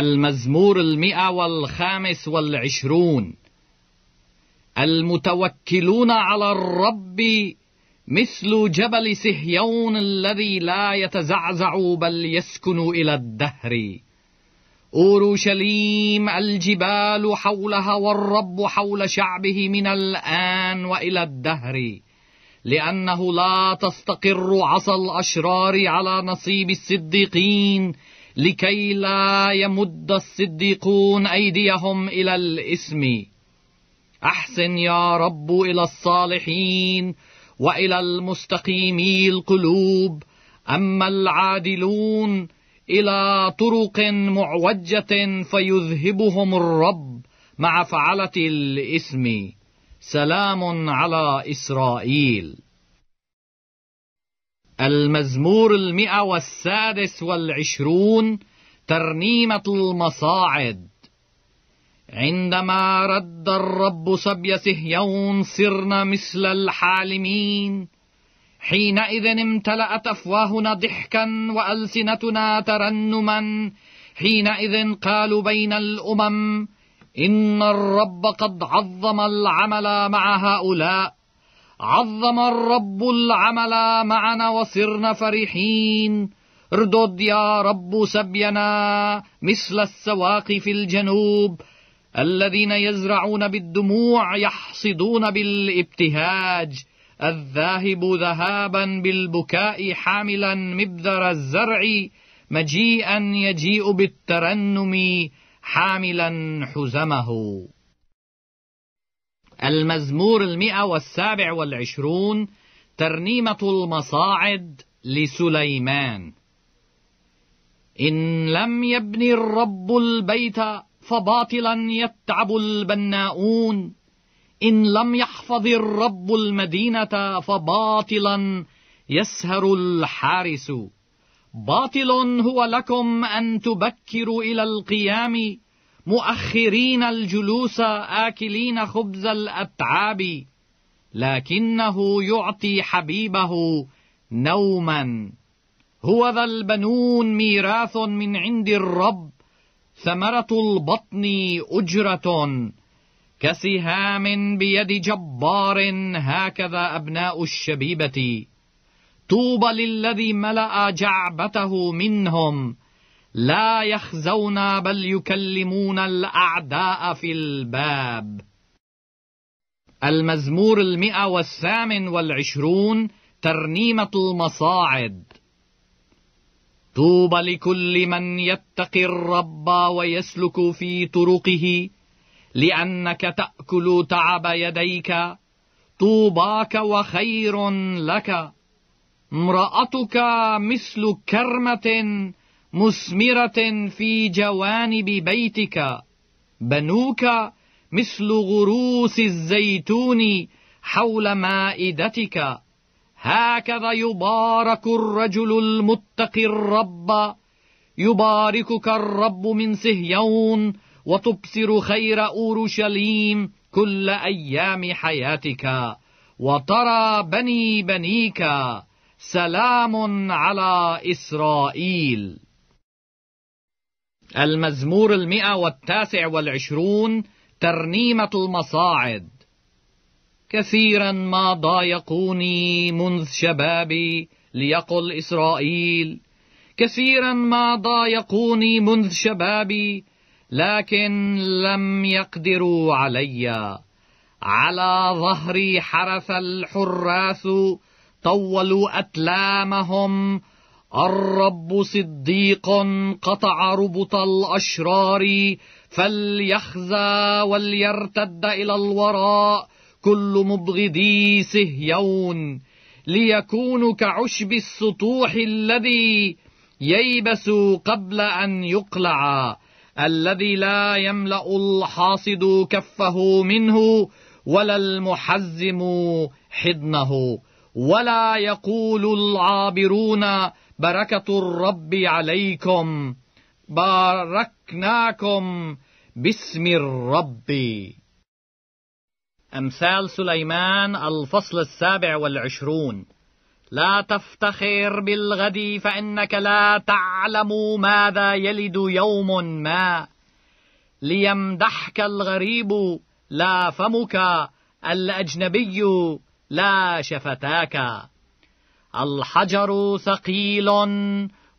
المزمور المئة والخامس والعشرون المتوكلون على الرب مثل جبل سهيون الذي لا يتزعزع بل يسكن إلى الدهر أورشليم الجبال حولها والرب حول شعبه من الآن وإلى الدهر لأنه لا تستقر عصا الأشرار على نصيب الصديقين لكي لا يمد الصديقون أيديهم إلى الإثم أحسن يا رب إلى الصالحين وإلى المستقيمي القلوب أما العادلون إلى طرق معوجة فيذهبهم الرب مع فعلة الإثم سلام على إسرائيل المزمور المئة والسادس والعشرون ترنيمة المصاعد عندما رد الرب صبي سهيون صرنا مثل الحالمين حينئذ امتلأت أفواهنا ضحكا وألسنتنا ترنما حينئذ قالوا بين الأمم إن الرب قد عظم العمل مع هؤلاء عظم الرب العمل معنا وصرنا فرحين اردد يا رب سبينا مثل السواقي في الجنوب الذين يزرعون بالدموع يحصدون بالابتهاج الذاهب ذهابا بالبكاء حاملا مبذر الزرع مجيئا يجيء بالترنم حاملا حزمه المزمور المئة والسابع والعشرون ترنيمة المصاعد لسليمان إن لم يبن الرب البيت فباطلا يتعب البناؤون إن لم يحفظ الرب المدينة فباطلا يسهر الحارس باطل هو لكم أن تبكروا إلى القيام مؤخرين الجلوس آكلين خبز الأتعاب لكنه يعطي حبيبه نوما هو ذا البنون ميراث من عند الرب ثمرة البطن أجرة كسهام بيد جبار هكذا أبناء الشبيبة طوبى للذي ملأ جعبته منهم لا يخزون بل يكلمون الأعداء في الباب المزمور المئة والثامن والعشرون ترنيمة المصاعد طوبى لكل من يتقي الرب ويسلك في طرقه لأنك تأكل تعب يديك طوباك وخير لك امرأتك مثل كرمة مسمرة في جوانب بيتك بنوك مثل غروس الزيتون حول مائدتك هكذا يبارك الرجل المتقي الرب يباركك الرب من سهيون وتبصر خير اورشليم كل ايام حياتك وترى بني بنيك سلام على اسرائيل المزمور المئة والتاسع والعشرون ترنيمة المصاعد كثيرا ما ضايقوني منذ شبابي ليقل إسرائيل كثيرا ما ضايقوني منذ شبابي لكن لم يقدروا علي على ظهري حرث الحراس طولوا أتلامهم الرب صديق قطع ربط الأشرار فليخزى وليرتد إلى الوراء كل مبغضي سهيون ليكون كعشب السطوح الذي ييبس قبل أن يقلع الذي لا يملأ الحاصد كفه منه ولا المحزم حضنه ولا يقول العابرون بركة الرب عليكم باركناكم باسم الرب أمثال سليمان الفصل السابع والعشرون لا تفتخر بالغد فإنك لا تعلم ماذا يلد يوم ما ليمدحك الغريب لا فمك الأجنبي لا شفتاك الحجر ثقيل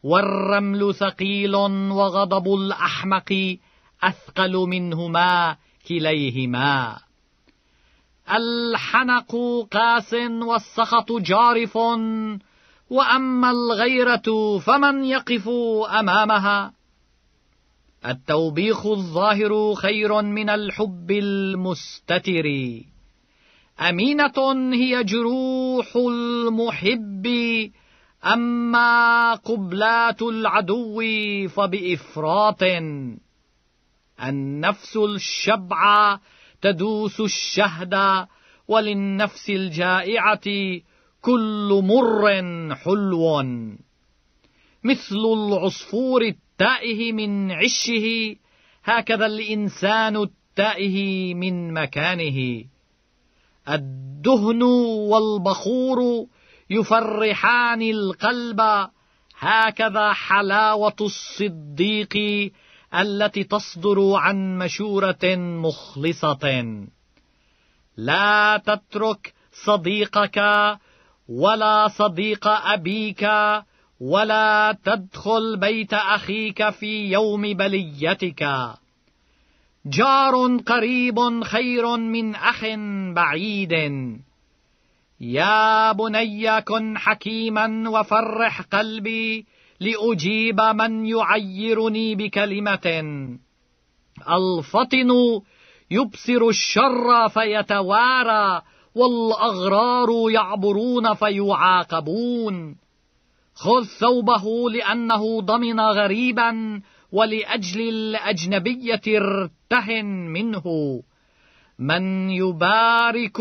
والرمل ثقيل وغضب الأحمق أثقل منهما كليهما الحنق قاس والسخط جارف وأما الغيرة فمن يقف أمامها التوبيخ الظاهر خير من الحب المستتر أمينة هي جروح المحب أما قبلات العدو فبإفراط النفس الشبعه تدوس الشهد وللنفس الجائعة كل مر حلو مثل العصفور التائه من عشه هكذا الإنسان التائه من مكانه الدهن والبخور يفرحان القلب هكذا حلاوة الصديق التي تصدر عن مشورة مخلصة لا تترك صديقك ولا صديق أبيك ولا تدخل بيت أخيك في يوم بليتك جار قريب خير من أخ بعيد يا بني كن حكيما وفرح قلبي لأجيب من يعيرني بكلمة الفطن يبصر الشر فيتوارى والأغرار يعبرون فيعاقبون خذ ثوبه لأنه ضمن غريبا ولأجل الأجنبية ارتهن منه من يبارك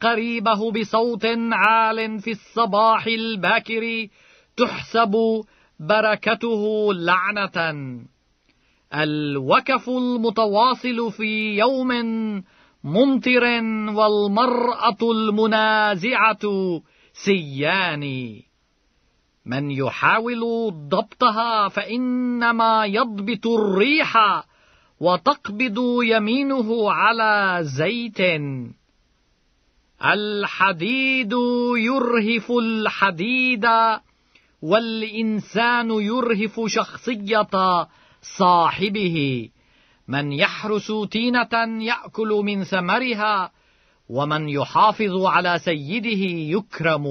قريبه بصوت عال في الصباح الباكر تحسب بركته لعنة الوكف المتواصل في يوم ممطر والمرأة المنازعة سيان من يحاول ضبطها فإنما يضبط الريح وتقبض يمينه على زيت الحديد يرهف الحديد والإنسان يرهف شخصية صاحبه من يحرس تينة يأكل من ثمرها ومن يحافظ على سيده يكرم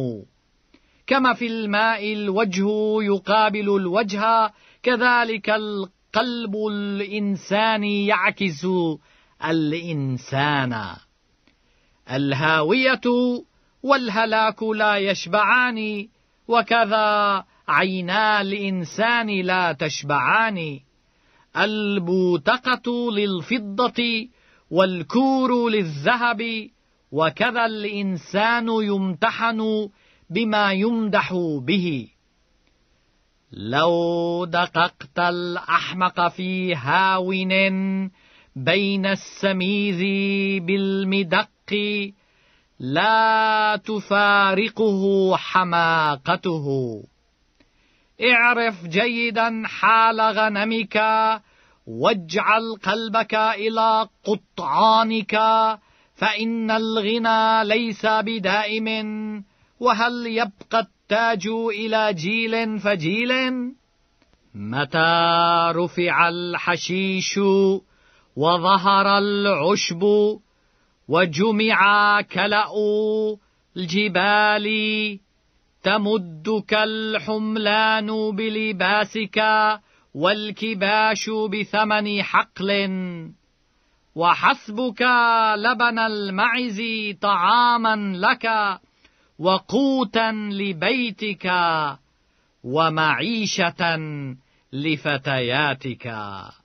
كما في الماء الوجه يقابل الوجه كذلك القلب الإنساني يعكس الإنسان الهاوية والهلاك لا يشبعان وكذا عينا الإنسان لا تشبعان البوتقة للفضة والكور للذهب وكذا الإنسان يمتحن بما يمدح به لو دققت الأحمق في هاون بين السميذ بالمدق لا تفارقه حماقته اعرف جيدا حال غنمك واجعل قلبك إلى قطعانك فإن الغنى ليس بدائم وهل يبقى التاج إلى جيل فجيل متى رفع الحشيش وظهر العشب وجمع كلأ الجبال تمدك الحملان بلباسك والكباش بثمن حقل وحسبك لبن المعز طعاما لك وقوتا لبيتك ومعيشه لفتياتك